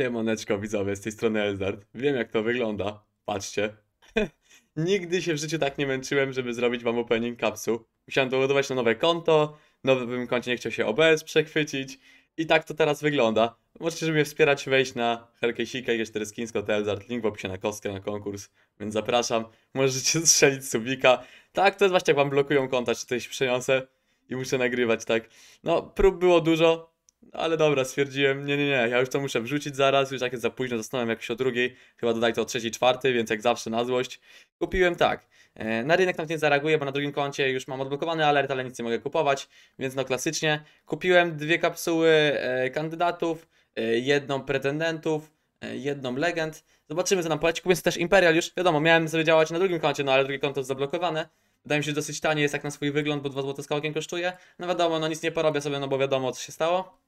Siemaneczko widzowie, z tej strony Eldard. Wiem jak to wygląda. Patrzcie. Nigdy się w życiu tak nie męczyłem, żeby zrobić wam opening kapsu. Musiałem doładować na nowe konto, nowym koncie nie chciał się OBS przechwycić. I tak to teraz wygląda. Możecie, żeby mnie wspierać, wejść na Herkesika i 4 Skinsko Telzart, link w opisie na kostkę na konkurs, więc zapraszam. Możecie strzelić subika. Tak, to jest właśnie jak wam blokują konta, czy coś przyniosę i muszę nagrywać, tak. No, prób było dużo, ale dobra, stwierdziłem, nie, nie, nie, ja już to muszę wrzucić zaraz, już jak jest za późno, jak się o drugiej, chyba dodaj to o trzeciej, czwarty, więc jak zawsze na złość. Kupiłem tak, e, na rynek nawet nie zareaguję, bo na drugim koncie już mam odblokowany alert, ale nic nie mogę kupować, więc no klasycznie. Kupiłem dwie kapsuły e, kandydatów, e, jedną pretendentów, jedną legend. Zobaczymy co nam poleci, kupiłem też Imperial już, wiadomo, miałem sobie działać na drugim koncie, no ale drugie konto jest zablokowane. Wydaje mi się, że dosyć tanie jest jak na swój wygląd, bo 2 zł z kosztuje. No wiadomo, no nic nie porobię sobie, no bo wiadomo co się stało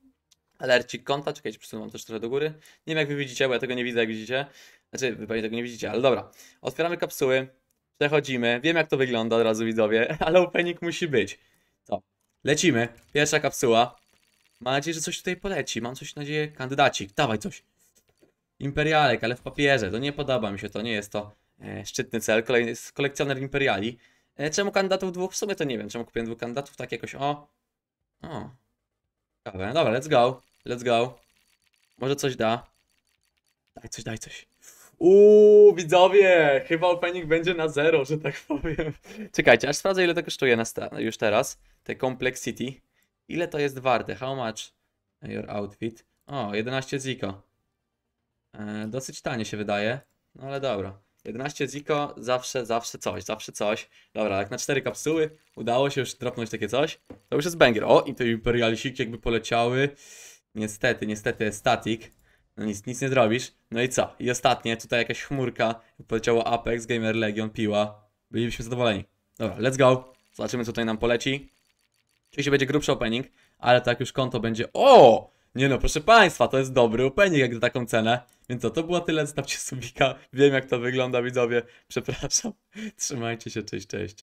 alercik konta. Czekajcie, przesunąłem też trochę do góry. Nie wiem jak wy widzicie, bo ja tego nie widzę jak widzicie. Znaczy, wy pewnie tego nie widzicie, ale dobra. Otwieramy kapsuły, przechodzimy. Wiem jak to wygląda od razu widzowie, ale opening musi być. To. Lecimy. Pierwsza kapsuła. Mam nadzieję, że coś tutaj poleci. Mam coś nadzieję. Kandydacik, dawaj coś. Imperialek, ale w papierze. To nie podoba mi się, to nie jest to e, szczytny cel. Kolejny jest kolekcjoner Imperiali. E, czemu kandydatów dwóch? W sumie to nie wiem, czemu kupiłem dwóch kandydatów. Tak jakoś, o. O. Dobra, let's go. Let's go. Może coś da. Daj coś, daj coś. Uuu, widzowie! Chyba opening będzie na zero, że tak powiem. Czekajcie, aż sprawdzę ile to kosztuje na już teraz. Te Complexity. Ile to jest warte? How much your outfit? O, 11 ziko. E, dosyć tanie się wydaje. No ale dobra. 11 ziko, zawsze, zawsze coś, zawsze coś. Dobra, jak na 4 kapsuły udało się już dropnąć takie coś. To już jest banger. O, i te imperialisiki jakby poleciały. Niestety, niestety, jest static. No nic, nic nie zrobisz. No i co? I ostatnie, tutaj jakaś chmurka poleciała Apex, Gamer Legion, piła. Bylibyśmy zadowoleni. Dobra, let's go. Zobaczymy, co tutaj nam poleci. Oczywiście będzie grubszy opening, ale tak już konto będzie... O! Nie no, proszę Państwa, to jest dobry opening jak za taką cenę. Więc to, to było tyle, zostawcie subika. Wiem, jak to wygląda, widzowie. Przepraszam. Trzymajcie się, cześć, cześć.